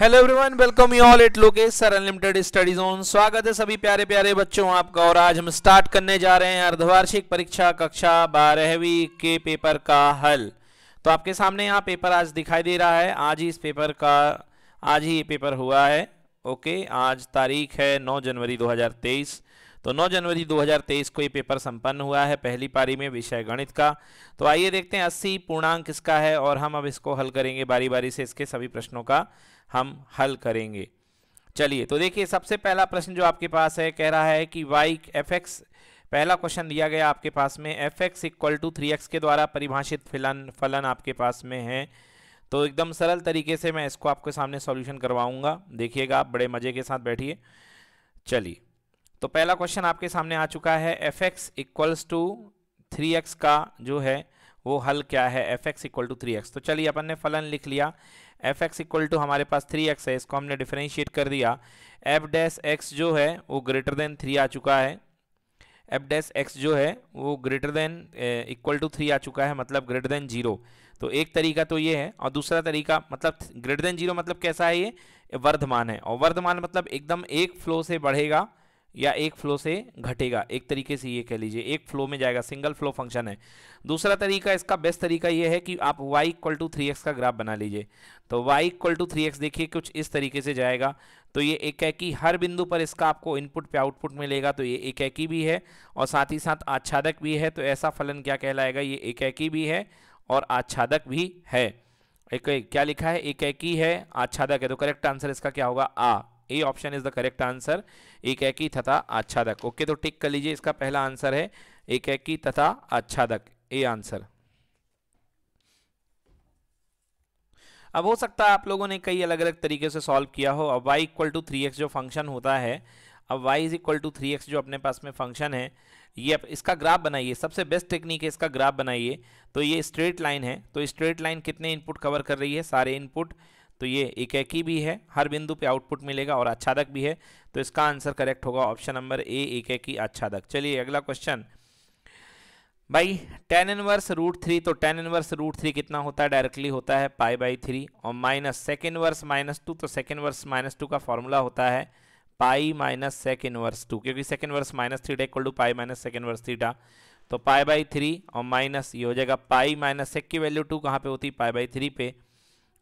Hello everyone welcome you all at Lokesh sir unlimited study zone स्वागत है सभी प्यारे प्यारे बच्चों आपका और आज हम स्टार्ट करने जा रहे हैं अर्धवार्षिक परीक्षा कक्षा बारहवीं के पेपर का हल तो आपके सामने यहाँ पेपर आज दिखाई दे रहा है आज ही इस पेपर का आज ही ये पेपर हुआ है ओके आज तारीख है नौ जनवरी दो तो 9 जनवरी 2023 को ये पेपर संपन्न हुआ है पहली पारी में विषय गणित का तो आइए देखते हैं 80 पूर्णांक किसका है और हम अब इसको हल करेंगे बारी बारी से इसके सभी प्रश्नों का हम हल करेंगे चलिए तो देखिए सबसे पहला प्रश्न जो आपके पास है कह रहा है कि वाई एफ एक्स पहला क्वेश्चन दिया गया आपके पास में F X equal to three X के द्वारा परिभाषित फलन फलन आपके पास में है तो एकदम सरल तरीके से मैं इसको आपके सामने सॉल्यूशन करवाऊंगा देखिएगा आप बड़े मज़े के साथ बैठिए चलिए तो पहला क्वेश्चन आपके सामने आ चुका है F X equals to three X का जो है वो हल क्या है F X equal to three X तो चलिए अपन ने फलन लिख लिया एफ एक्स इक्वल टू हमारे पास थ्री एक्स है इसको हमने डिफ्रेंशिएट कर दिया एफ डैश एक्स जो है वो ग्रेटर देन थ्री आ चुका है एफ डैश एक्स जो है वो greater than equal to three आ चुका है मतलब ग्रेटर देन जीरो तो एक तरीका तो ये है और दूसरा तरीका मतलब ग्रेटर देन जीरो मतलब कैसा है ये वर्धमान है और वर्धमान मतलब एकदम एक फ्लो से बढ़ेगा या एक फ्लो से घटेगा एक तरीके से ये कह लीजिए एक फ्लो में जाएगा सिंगल फ्लो फंक्शन है दूसरा तरीका इसका बेस्ट तरीका ये है कि आप y इक्वल टू थ्री का ग्राफ बना लीजिए तो y इक्वल टू थ्री देखिए कुछ इस तरीके से जाएगा तो ये एक है कि हर बिंदु पर इसका आपको इनपुट पे आउटपुट मिलेगा तो ये एक है भी है और साथ ही साथ आच्छादक भी है तो ऐसा फलन क्या कहलाएगा ये एक है भी है और आच्छादक भी है एक क्या लिखा है एक है आच्छादक है तो करेक्ट आंसर इसका क्या होगा uh A option is the correct answer एक एकेकी तथा आच्छादक ओके तो टिक कर लीजिए इसका पहला आंसर है एक एकेकी तथा आच्छादक ए आंसर अब हो सकता है आप लोगों ने कई अलग अलग तरीके से सॉल्व किया हो अब Y equal to three X जो फंक्शन होता है अब y is equal to three X जो अपने पास में फंक्शन है ये अब इसका ग्राफ बनाइए सबसे बेस्ट टेक्निक है इसका ग्राफ बनाइए तो ये स्ट्रेट लाइन है तो स्ट्रेट लाइन कितने इनपुट कवर कर रही है सारे इनपुट तो ये एक एक ही भी है हर बिंदु पे आउटपुट मिलेगा और आच्छादक भी है तो इसका आंसर करेक्ट होगा ऑप्शन नंबर ए एक एक ही आच्छादक चलिए अगला क्वेश्चन भाई टेन इनवर्स रूट थ्री तो टेन इनवर्स रूट थ्री कितना होता है डायरेक्टली होता है पाई बाई थ्री और minus sec inverse minus two तो सेकेंड वर्स माइनस टू का फॉर्मूला होता है pi minus sec inverse two क्योंकि sec inverse minus three equal to pi minus sec inverse theta तो पाई बाई थ्री और minus ये हो जाएगा पाई माइनस सेक की वैल्यू टू कहाँ पे होती है पाई बाई थ्री पे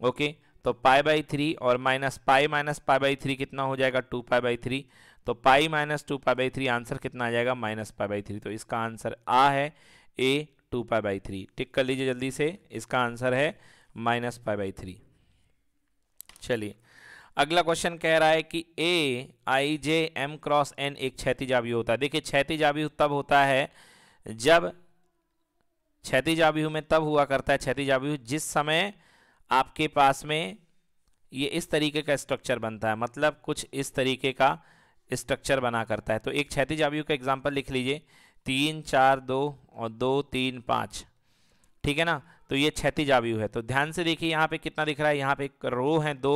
ओके okay? तो पाई बाई थ्री और minus pi minus pi by three कितना हो जाएगा टू पाई बाई थ्री तो pi minus two pi by three answer कितना आ जाएगा माइनस पाई बाई थ्री तो इसका आंसर आ है A two pi by three tick कर लीजिए जल्दी से इसका आंसर है माइनस पाई बाई थ्री चलिए अगला क्वेश्चन कह रहा है कि A I J M cross N एक क्षैतिज आव्यूह होता है देखिए क्षैतिज आव्यूह तब होता है जब क्षैतिज आव्यूह में तब हुआ करता है क्षैतिज आव्यूह जिस समय आपके पास में ये इस तरीके का स्ट्रक्चर बनता है मतलब कुछ इस तरीके का स्ट्रक्चर बना करता है तो एक क्षैतिज आवयु का एग्जाम्पल लिख लीजिए तीन चार दो और दो तीन पाँच ठीक है ना तो ये क्षैतिज आवयु है तो ध्यान से देखिए यहाँ पे कितना दिख रहा है यहाँ पे रो है दो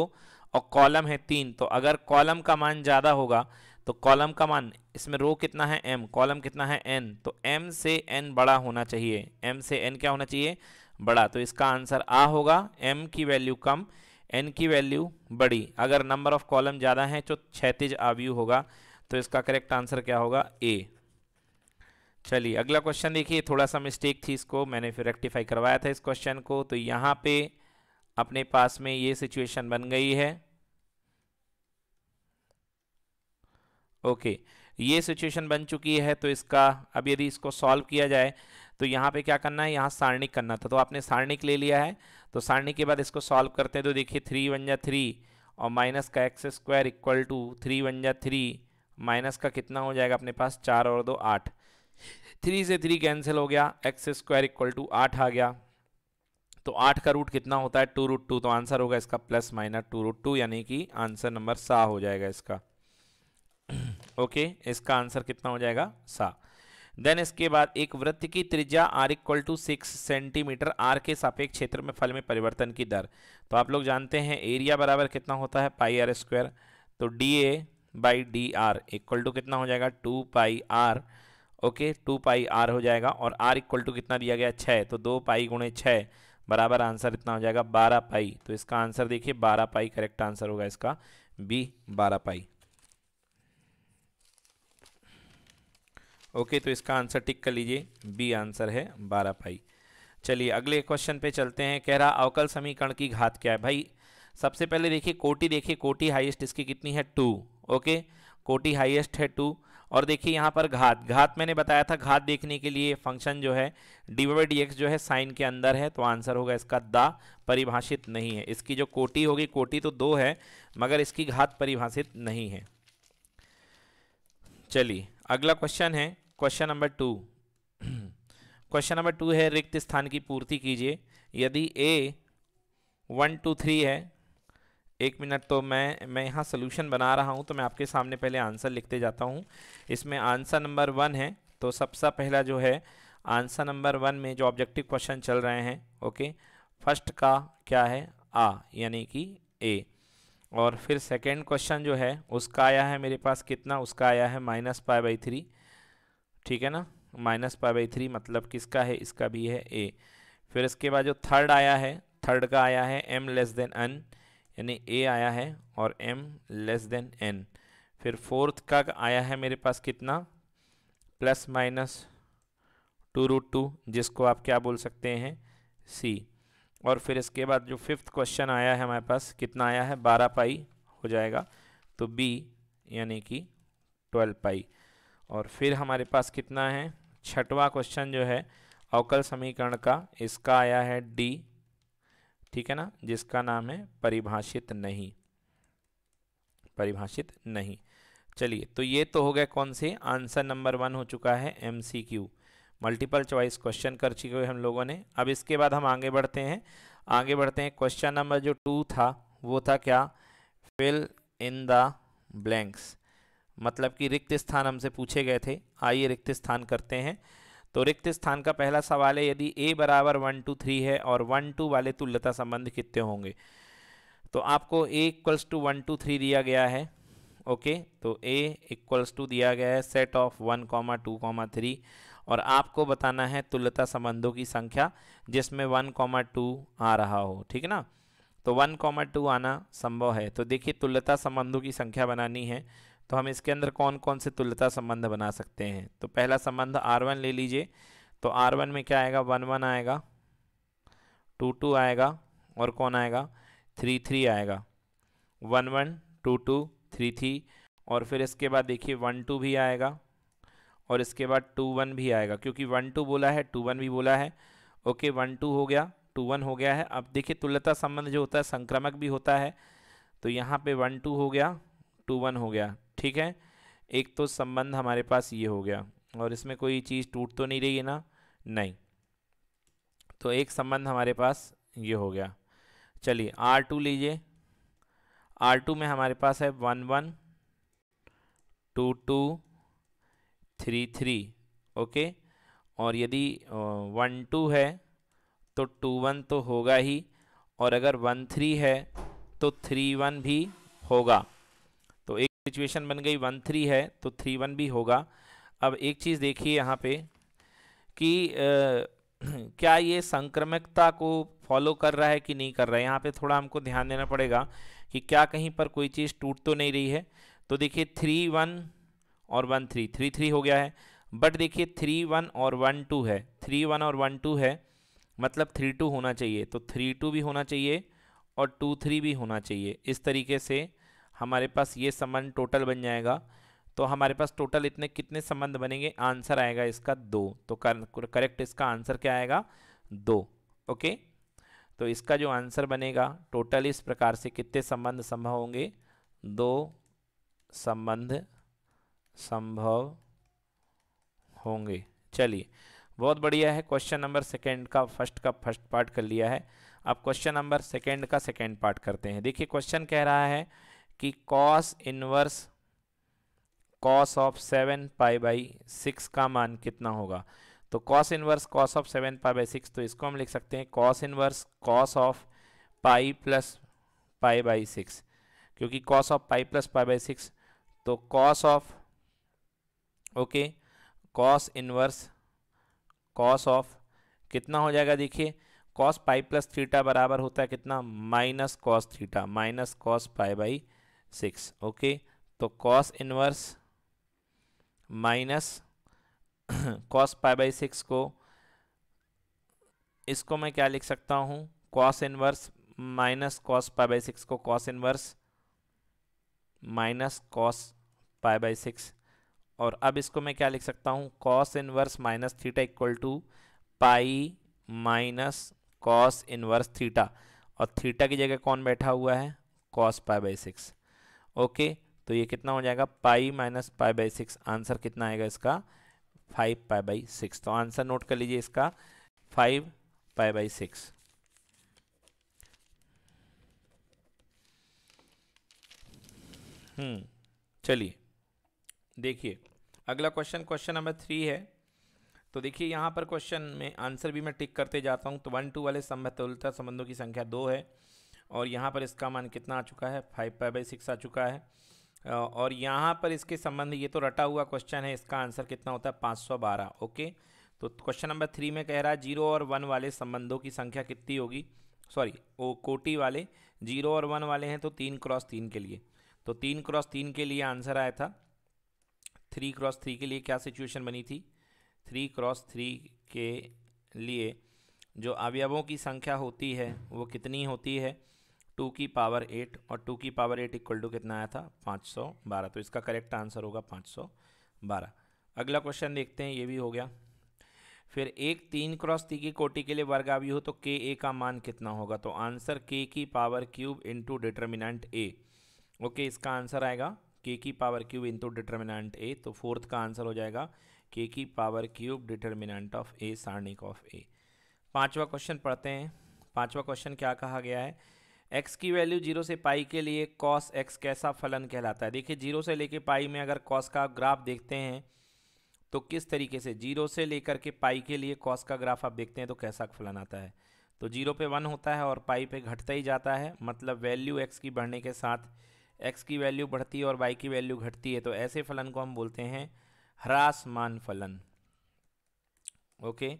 और कॉलम है तीन तो अगर कॉलम का मान ज़्यादा होगा तो कॉलम का मान इसमें रो कितना है एम कॉलम कितना है एन तो एम से एन बड़ा होना चाहिए एम से एन क्या होना चाहिए बड़ा तो इसका आंसर आ होगा एम की वैल्यू कम एन की वैल्यू बड़ी अगर नंबर ऑफ कॉलम ज़्यादा हैं तो क्षैतिज आवयू होगा तो इसका करेक्ट आंसर क्या होगा ए चलिए अगला क्वेश्चन देखिए थोड़ा सा मिस्टेक थी इसको मैंने फिर रेक्टिफाई करवाया था इस क्वेश्चन को तो यहाँ पे अपने पास में ये सिचुएशन बन गई है ओके ये सिचुएशन बन चुकी है तो इसका अब यदि इसको सॉल्व किया जाए तो यहाँ पे क्या करना है यहाँ सारणिक करना था तो आपने सारणिक ले लिया है तो सारणिक के बाद इसको सॉल्व करते हैं तो देखिए थ्री वन जा थ्री और माइनस का X square equal to three one जा थ्री माइनस का कितना हो जाएगा अपने पास चार और दो आठ थ्री से थ्री कैंसिल हो गया एक्स स्क्वायर इक्वल टू आठ आ गया तो आठ का रूट कितना होता है टू रूट टू तो आंसर होगा इसका plus minus two root two यानी कि आंसर नंबर सा हो जाएगा इसका ओके इसका आंसर कितना हो जाएगा सा देन इसके बाद एक वृत्त की त्रिज्या R equal to six centimetre R के सापेक्ष क्षेत्र में फल में परिवर्तन की दर तो आप लोग जानते हैं एरिया बराबर कितना होता है पाई आर स्क्वायर तो D A by D R equal to कितना हो जाएगा two pi R okay two pi R हो जाएगा और आर इक्वल टू कितना दिया गया छः तो दो पाई गुणे छः बराबर आंसर इतना हो जाएगा बारह पाई तो इसका आंसर देखिए बारह पाई करेक्ट आंसर होगा इसका बी बारह पाई ओके तो इसका आंसर टिक कर लीजिए बी आंसर है बारह पाई चलिए अगले क्वेश्चन पे चलते हैं कह रहा अवकल समीकरण की घात क्या है भाई सबसे पहले देखिए कोटि देखिए कोटि हाईएस्ट इसकी कितनी है टू ओके कोटि हाईएस्ट है टू और देखिए यहाँ पर घात घात मैंने बताया था घात देखने के लिए फंक्शन जो है डी वाई डी एक्स जो है साइन के अंदर है तो आंसर होगा इसका दा परिभाषित नहीं है इसकी जो कोटि होगी कोटि तो दो है मगर इसकी घात परिभाषित नहीं है चलिए अगला क्वेश्चन है question number two question number two है रिक्त स्थान की पूर्ति कीजिए यदि ए वन टू थ्री है एक मिनट तो मैं मैं यहाँ सोल्यूशन बना रहा हूँ तो मैं आपके सामने पहले आंसर लिखते जाता हूँ इसमें आंसर नंबर वन है तो सबसे पहला जो है आंसर नंबर वन में जो ऑब्जेक्टिव क्वेश्चन चल रहे हैं ओके फर्स्ट का क्या है आ यानी कि ए और फिर सेकेंड क्वेश्चन जो है उसका आया है मेरे पास कितना उसका आया है माइनस फाइव बाई थ्री ठीक है ना माइनस पाई बाई थ्री मतलब किसका है इसका भी है ए फिर इसके बाद जो थर्ड आया है थर्ड का आया है एम लेस देन एन यानी ए आया है और एम लेस देन एन फिर फोर्थ का आया है मेरे पास कितना plus minus two root two जिसको आप क्या बोल सकते हैं सी और फिर इसके बाद जो फिफ्थ क्वेश्चन आया है हमारे पास कितना आया है बारह पाई हो जाएगा तो बी यानी कि ट्वेल्व पाई और फिर हमारे पास कितना है छठवा क्वेश्चन जो है अवकल समीकरण का इसका आया है डी ठीक है ना जिसका नाम है परिभाषित नहीं परिभाषित नहीं चलिए तो ये तो हो गया कौन से आंसर नंबर वन हो चुका है M C Q multiple choice question कर चुके हुए हम लोगों ने अब इसके बाद हम आगे बढ़ते हैं आगे बढ़ते हैं क्वेश्चन नंबर जो टू था वो था क्या फिल इन द ब्लैंक्स मतलब कि रिक्त स्थान हमसे पूछे गए थे आइए रिक्त स्थान करते हैं तो रिक्त स्थान का पहला सवाल है यदि ए बराबर वन टू थ्री है और वन टू वाले तुल्यता संबंध कितने होंगे तो आपको A equals to one two three दिया गया है ओके तो ए इक्वल्स टू दिया गया है set of one comma two comma three और आपको बताना है तुल्यता संबंधों की संख्या जिसमें वन कॉमा टू आ रहा हो ठीक है ना तो वन कॉमा टू आना संभव है तो देखिए तुल्यता संबंधों की संख्या बनानी है तो हम इसके अंदर कौन कौन से तुल्यता संबंध बना सकते हैं तो पहला संबंध आर वन ले लीजिए तो आर वन में क्या आएगा वन वन आएगा टू टू आएगा और कौन आएगा थ्री थ्री आएगा one one two two three three और फिर इसके बाद देखिए वन टू भी आएगा और इसके बाद टू वन भी आएगा क्योंकि वन टू बोला है टू वन भी बोला है ओके वन टू हो गया टू वन हो गया है अब देखिए तुल्यता संबंध जो होता है संक्रमक भी होता है तो यहाँ पे वन टू हो गया टू वन हो गया ठीक है एक तो संबंध हमारे पास ये हो गया और इसमें कोई चीज़ टूट तो नहीं रही है ना नहीं तो एक संबंध हमारे पास ये हो गया चलिए आर टू लीजिए आर टू में हमारे पास है one one two two three three okay और यदि वन टू है तो टू वन तो होगा ही और अगर वन थ्री है तो थ्री वन भी होगा सिचुएशन बन गई वन थ्री है तो थ्री वन भी होगा अब एक चीज़ देखिए यहाँ पे कि आ, क्या ये संक्रमकता को फॉलो कर रहा है कि नहीं कर रहा है यहाँ पे थोड़ा हमको ध्यान देना पड़ेगा कि क्या कहीं पर कोई चीज़ टूट तो नहीं रही है तो देखिए थ्री वन और वन थ्री थ्री थ्री हो गया है बट देखिए थ्री वन और वन टू है थ्री वन और वन टू है मतलब थ्री टू होना चाहिए तो थ्री टू भी होना चाहिए और टू थ्री भी होना चाहिए इस तरीके से हमारे पास ये संबंध टोटल बन जाएगा तो हमारे पास टोटल इतने कितने संबंध बनेंगे आंसर आएगा इसका दो तो करेक्ट इसका आंसर क्या आएगा दो ओके तो इसका जो आंसर बनेगा टोटल इस प्रकार से कितने संबंध संभव होंगे दो संबंध संभव होंगे चलिए बहुत बढ़िया है क्वेश्चन नंबर सेकंड का फर्स्ट का फर्स्ट पार्ट कर लिया है अब क्वेश्चन नंबर सेकंड का सेकंड पार्ट करते हैं देखिए क्वेश्चन कह रहा है कि cos inverse cos of seven pi by six का मान कितना होगा तो cos inverse cos of seven pi by six तो इसको हम लिख सकते हैं cos inverse cos of pi plus pi by six क्योंकि cos of pi plus pi by six तो cos of okay cos inverse cos of कितना हो जाएगा देखिए कॉस पाई प्लस थीटा बराबर होता है कितना minus cos theta minus cos pi by six okay तो cos inverse minus cos pi by six को इसको मैं क्या लिख सकता हूँ cos inverse minus cos pi by six को cos inverse minus cos pi by six और अब इसको मैं क्या लिख सकता हूँ cos inverse minus theta equal to pi minus cos inverse theta और थीटा की जगह कौन बैठा हुआ है cos pi by six okay तो ये कितना हो जाएगा pi minus pi by six answer कितना आएगा इसका फाइव पाई बाई सिक्स तो आंसर नोट कर लीजिए इसका फाइव पाई बाई सिक्स हम्म चलिए देखिए अगला क्वेश्चन क्वेश्चन नंबर थ्री है तो देखिए यहाँ पर क्वेश्चन में आंसर भी मैं टिक करते जाता हूँ तो वन टू वाले समतुलता संबंधों की संख्या दो है और यहाँ पर इसका मान कितना आ चुका है फाइव पाई बाई सिक्स आ चुका है और यहाँ पर इसके संबंध ये तो रटा हुआ क्वेश्चन है इसका आंसर कितना होता है पाँच सौ बारह ओके तो क्वेश्चन नंबर थ्री में कह रहा है जीरो और वन वाले संबंधों की संख्या कितनी होगी सॉरी वो कोटी वाले जीरो और वन वाले हैं तो तीन क्रॉस तीन के लिए तो तीन क्रॉस तीन के लिए आंसर आया था थ्री क्रॉस थ्री के लिए क्या सिचुएशन बनी थी थ्री क्रॉस थ्री के लिए जो अवयवों की संख्या होती है वो कितनी होती है टू की पावर एट और टू की पावर एट इक्वल टू कितना आया था पाँच सौ बारह तो इसका करेक्ट आंसर होगा पाँच सौ बारह अगला क्वेश्चन देखते हैं ये भी हो गया फिर एक तीन क्रॉस ती की कोटि के लिए वर्ग आवी हो तो के ए का मान कितना होगा तो आंसर के की power cube into determinant A okay इसका आंसर आएगा के की power cube into determinant A तो फोर्थ का आंसर हो जाएगा के की power cube determinant of A सारणिक ऑफ ए पाँचवा क्वेश्चन पढ़ते हैं पाँचवा क्वेश्चन क्या कहा गया है एक्स की वैल्यू जीरो से पाई के लिए कॉस एक्स कैसा फलन कहलाता है देखिए जीरो से लेकर पाई में अगर कॉस का ग्राफ देखते हैं तो किस तरीके से जीरो से लेकर के पाई के लिए कॉस का ग्राफ आप देखते हैं तो कैसा फलन आता है तो जीरो पे वन होता है और पाई पे घटता ही जाता है मतलब वैल्यू एक्स की बढ़ने के साथ एक्स की वैल्यू बढ़ती है और वाई की वैल्यू घटती है तो ऐसे फलन को हम बोलते हैं ह्रासमान फलन ओके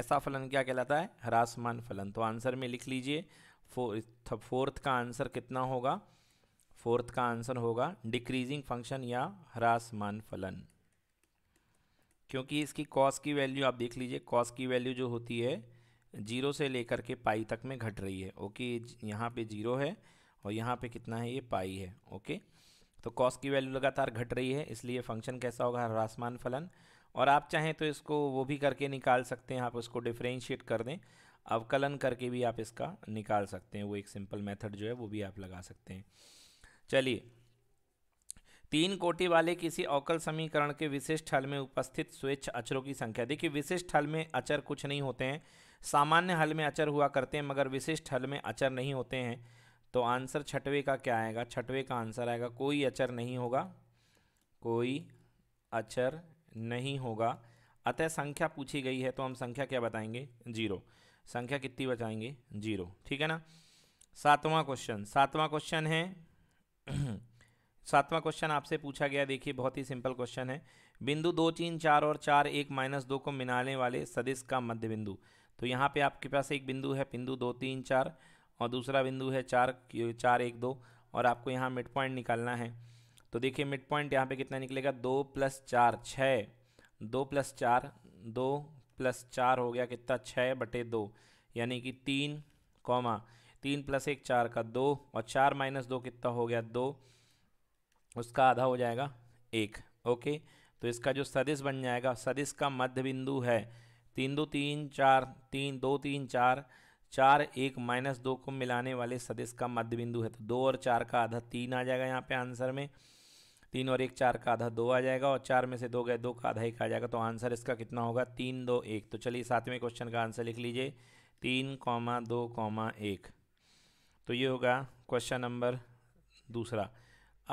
ऐसा फलन क्या कहलाता है ह्रासमान फलन तो आंसर में लिख लीजिए फोर्थ फोर्थ का आंसर कितना होगा फोर्थ का आंसर होगा डिक्रीजिंग फंक्शन या ह्रासमान फलन क्योंकि इसकी कॉस की वैल्यू आप देख लीजिए कॉस की वैल्यू जो होती है जीरो से लेकर के पाई तक में घट रही है ओके यहाँ पे जीरो है और यहाँ पे कितना है ये पाई है ओके तो कॉस की वैल्यू लगातार घट रही है इसलिए फंक्शन कैसा होगा ह्रासमान फलन और आप चाहें तो इसको वो भी करके निकाल सकते हैं आप उसको डिफ्रेंशिएट कर दें अवकलन करके भी आप इसका निकाल सकते हैं वो एक सिंपल मेथड जो है वो भी आप लगा सकते हैं चलिए तीन कोटि वाले किसी अवकल समीकरण के विशिष्ट हल में उपस्थित स्वेच्छ अचरों की संख्या देखिए विशिष्ट हल में अचर कुछ नहीं होते हैं सामान्य हल में अचर हुआ करते हैं मगर विशिष्ट हल में अचर नहीं होते हैं तो आंसर छठवे का क्या आएगा छठवे का आंसर आएगा कोई अचर नहीं होगा कोई अचर नहीं होगा अतः संख्या पूछी गई है तो हम संख्या क्या बताएंगे जीरो संख्या कितनी बचाएंगे जीरो ठीक है ना सातवां क्वेश्चन सातवां क्वेश्चन है सातवां क्वेश्चन आपसे पूछा गया देखिए बहुत ही सिंपल क्वेश्चन है बिंदु दो तीन चार और चार एक माइनस दो को मिलाने वाले सदिश का मध्य बिंदु तो यहाँ पे आपके पास एक बिंदु है बिंदु दो तीन चार और दूसरा बिंदु है चार चार एक दो और आपको यहाँ मिड पॉइंट निकालना है तो देखिए मिड पॉइंट यहाँ पे कितना निकलेगा दो प्लस चार छः दो प्लस चार दो प्लस चार हो गया कितना छः बटे दो यानी कि तीन कौमा तीन प्लस एक चार का दो और चार माइनस दो कितना हो गया दो उसका आधा हो जाएगा एक ओके तो इसका जो सदिश बन जाएगा सदिश का मध्य बिंदु है तीन दो तीन चार तीन दो तीन चार चार एक माइनस दो को मिलाने वाले सदिश का मध्य बिंदु है तो दो और चार का आधा तीन आ जाएगा यहाँ पे आंसर में तीन और एक चार का आधा दो आ जाएगा और चार में से दो गए दो का आधा एक आ जाएगा तो आंसर इसका कितना होगा तीन दो एक तो चलिए सातवें क्वेश्चन का आंसर लिख लीजिए तीन कॉमा दो कॉमा एक तो ये होगा क्वेश्चन नंबर दूसरा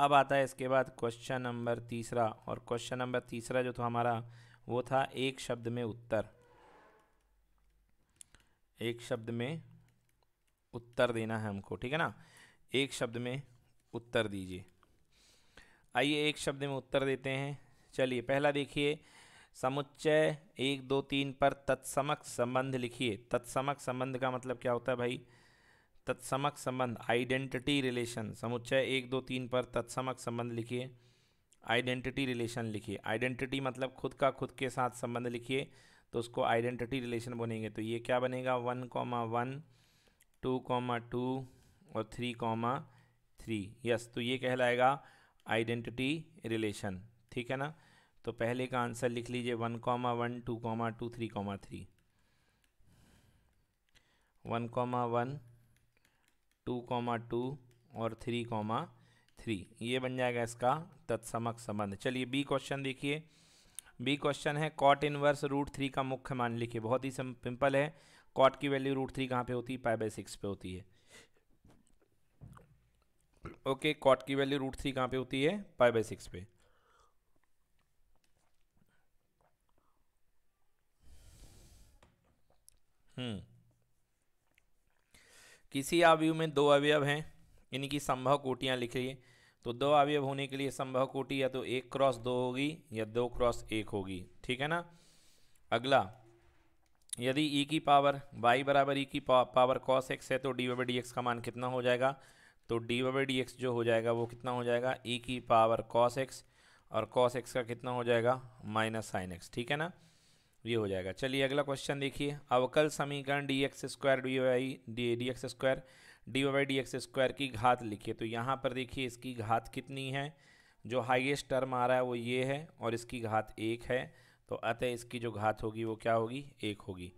अब आता है इसके बाद क्वेश्चन नंबर तीसरा और क्वेश्चन नंबर तीसरा जो था हमारा वो था एक शब्द में उत्तर एक शब्द में उत्तर देना है हमको ठीक है ना एक शब्द में उत्तर दीजिए आइए एक शब्द में उत्तर देते हैं चलिए पहला देखिए समुच्चय एक दो तीन पर तत्समक संबंध लिखिए तत्समक संबंध का मतलब क्या होता है भाई तत्समक संबंध आइडेंटिटी रिलेशन समुच्चय एक दो तीन पर तत्समक संबंध लिखिए आइडेंटिटी रिलेशन लिखिए आइडेंटिटी मतलब खुद का खुद के साथ संबंध लिखिए तो उसको आइडेंटिटी रिलेशन बोलेंगे तो ये क्या बनेगा one comma one two comma two और थ्री कॉमा थ्री यस तो ये कहलाएगा आइडेंटिटी रिलेशन ठीक है ना तो पहले का आंसर लिख लीजिए one comma one two comma two three comma three one comma one two comma two और थ्री कॉमा थ्री ये बन जाएगा इसका तत्समक संबंध चलिए बी क्वेश्चन देखिए बी क्वेश्चन है कॉट इनवर्स रूट थ्री का मुख्य मान लिखिए बहुत ही सिंपल है कॉट की वैल्यू रूट थ्री कहाँ पर होती है पाई बाई सिक्स पे होती है ओके कॉट की वैल्यू रूट थ्री कहाँ पे होती है पाई बाई सिक्स पे हम्म किसी अवयव में दो अवयव हैं यानी कि संभव कोटियाँ लिए तो दो अवयव होने के लिए संभव कोटि या तो एक क्रॉस दो होगी या दो क्रॉस एक होगी ठीक है ना अगला यदि ई e की पावर वाई बराबर ई e की पावर कॉस एक्स है तो डी बाई डी एक्स का मान कितना हो जाएगा तो डी वाई डी एक्स जो हो जाएगा वो कितना हो जाएगा ई e की पावर कॉस एक्स और कॉस एक्स का कितना हो जाएगा माइनस साइन एक्स ठीक है ना ये हो जाएगा चलिए अगला क्वेश्चन देखिए अवकल समीकरण d x square d y d d x square d y d x square की घात लिखिए तो यहाँ पर देखिए इसकी घात कितनी है जो हाइएस्ट टर्म आ रहा है वो ये है और इसकी घात एक है तो अतः इसकी जो घात होगी वो क्या होगी एक होगी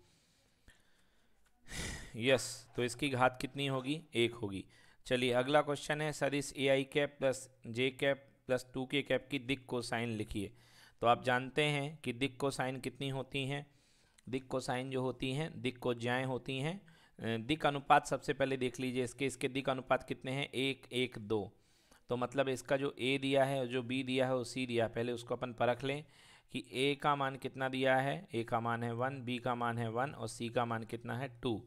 यस yes, तो इसकी घात कितनी होगी एक होगी चलिए अगला क्वेश्चन है सर इस a i cap plus j cap plus two k cap की दिक को साइन लिखिए तो आप जानते हैं कि दिक को साइन कितनी होती हैं दिक को साइन जो होती हैं दिक को ज्याएँ होती हैं दिक अनुपात सबसे पहले देख लीजिए इसके इसके दिक अनुपात कितने हैं एक एक दो तो मतलब इसका जो ए दिया है जो बी दिया है वो सी दिया पहले उसको अपन परख लें कि ए का मान कितना दिया है ए का मान है वन बी का मान है वन और सी का मान कितना है टू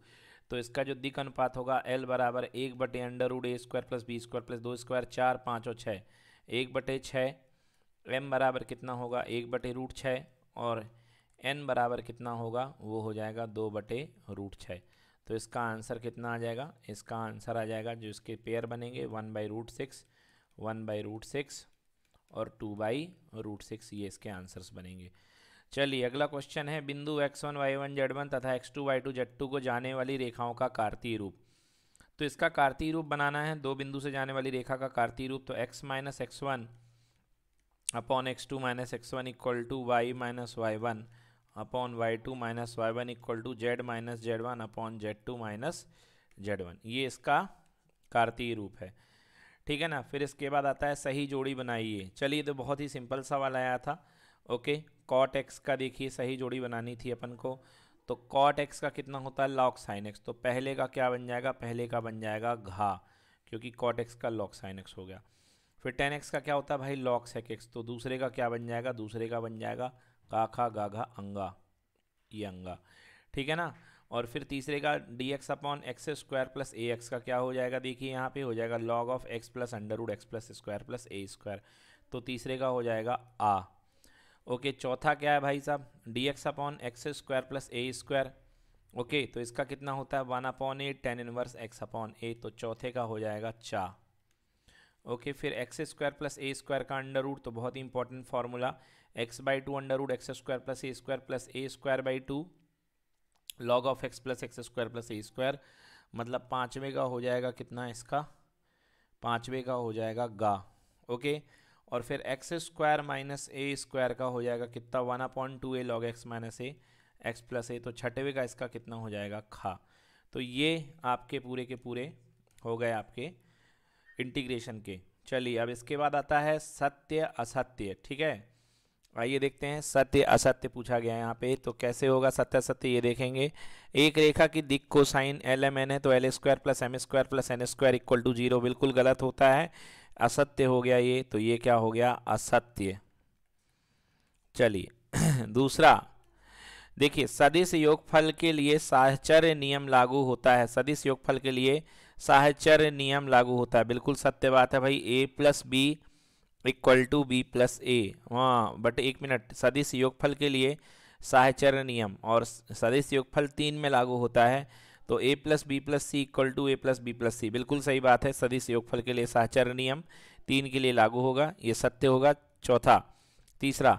तो इसका जो दिक अनुपात होगा एल बराबर एक बटे under root a square plus b square plus दो स्क्वायर चार पाँच और छः एक बटे छः एम बराबर कितना होगा एक बटे रूट छः और एन बराबर कितना होगा वो हो जाएगा दो बटे रूट छः तो इसका आंसर कितना आ जाएगा इसका आंसर आ जाएगा जो इसके पेयर बनेंगे one by root six one by root six और टू बाई रूट सिक्स ये इसके आंसर्स बनेंगे चलिए अगला क्वेश्चन है बिंदु x one y one z one तथा x two y two z two को जाने वाली रेखाओं का कार्तीय रूप तो इसका कार्तीय रूप बनाना है दो बिंदु से जाने वाली रेखा का कार्तीय रूप तो x minus x one upon x two minus x one equal to y minus y one upon y two minus y one equal to z minus z one upon z two minus z one ये इसका कार्तीय रूप है ठीक है ना फिर इसके बाद आता है सही जोड़ी बनाइए चलिए तो बहुत ही सिंपल सवाल आया था ओके कॉट एक्स का देखिए सही जोड़ी बनानी थी अपन को तो कॉट एक्स का कितना होता है लॉक साइन एक्स तो पहले का क्या बन जाएगा पहले का बन जाएगा घा क्योंकि कॉट एक्स का लॉक साइन एक्स हो गया फिर टेन एक्स का क्या होता है भाई लॉक सेक एक्स तो दूसरे का क्या बन जाएगा दूसरे का बन जाएगा काखा गाघा अंगा ये अंगा ठीक है ना और फिर तीसरे का d x upon x square plus a x का क्या हो जाएगा देखिए यहाँ पे हो जाएगा log of x plus under root x plus square plus a square तो तीसरे का हो जाएगा आ ओके चौथा क्या है भाई साहब d x upon x square plus a square okay तो इसका कितना होता है one upon a tan inverse x upon a तो चौथे का हो जाएगा चा ओके फिर x square plus a square का अंडर रूट तो बहुत ही important formula x by two under root x square plus a square plus a square by two log of x plus x square plus a square मतलब पाँचवें का हो जाएगा कितना इसका पाँचवें का हो जाएगा गा ओके okay? और फिर x square minus a square का हो जाएगा कितना one upon two a log x minus a x plus a तो छठेवे का इसका कितना हो जाएगा खा तो ये आपके पूरे के पूरे हो गए आपके इंटीग्रेशन के चलिए अब इसके बाद आता है सत्य असत्य ठीक है आइए देखते हैं सत्य असत्य पूछा गया है यहाँ पे तो कैसे होगा सत्य असत्य ये देखेंगे एक रेखा की दिक को साइन एल एम एन है तो l square plus m square plus n square equal to zero बिल्कुल गलत होता है असत्य हो गया ये तो ये क्या हो गया असत्य चलिए दूसरा देखिए सदिश योगफल के लिए साहचर्य नियम लागू होता है सदिश योगफल के लिए साहचर्य नियम लागू होता है बिल्कुल सत्य बात है भाई a plus b equal to b plus a हाँ बट एक मिनट सदिश योगफल के लिए साहचर्य नियम और सदिश योगफल तीन में लागू होता है तो a plus b plus c equal to a plus b plus c बिल्कुल सही बात है सदिश योगफल के लिए साहचर नियम तीन के लिए लागू होगा ये सत्य होगा चौथा तीसरा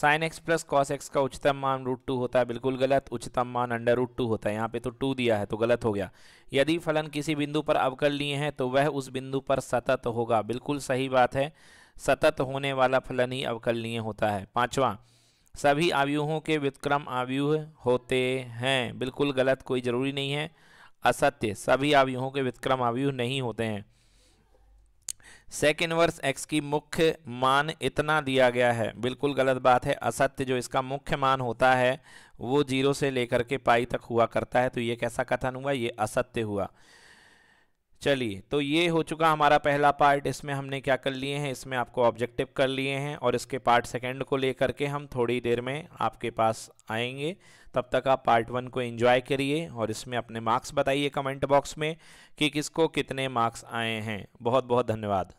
sine x plus cos x का उच्चतम मान रूट टू होता है बिल्कुल गलत उच्चतम मान अंडर रूट टू होता है यहाँ पे तो टू दिया है तो गलत हो गया यदि फलन किसी बिंदु पर अवकल लिए हैं तो वह उस बिंदु पर सतत होगा बिल्कुल सही बात है सतत होने वाला फलन ही अवकलनीय होता है पाँचवा सभी आव्यूहों के व्युतक्रम आव्यूह होते हैं बिल्कुल गलत कोई ज़रूरी नहीं है असत्य सभी आव्यूहों के व्युतक्रम आव्यूह नहीं होते हैं सेकेंड वर्स एक्स की मुख्य मान इतना दिया गया है बिल्कुल गलत बात है असत्य जो इसका मुख्य मान होता है वो जीरो से लेकर के पाई तक हुआ करता है तो ये कैसा कथन हुआ ये असत्य हुआ चलिए तो ये हो चुका हमारा पहला पार्ट इसमें हमने क्या कर लिए हैं इसमें आपको ऑब्जेक्टिव कर लिए हैं और इसके पार्ट सेकंड को लेकर के हम थोड़ी देर में आपके पास आएंगे तब तक आप पार्ट वन को एंजॉय करिए और इसमें अपने मार्क्स बताइए कमेंट बॉक्स में कि किसको कितने मार्क्स आए हैं बहुत बहुत धन्यवाद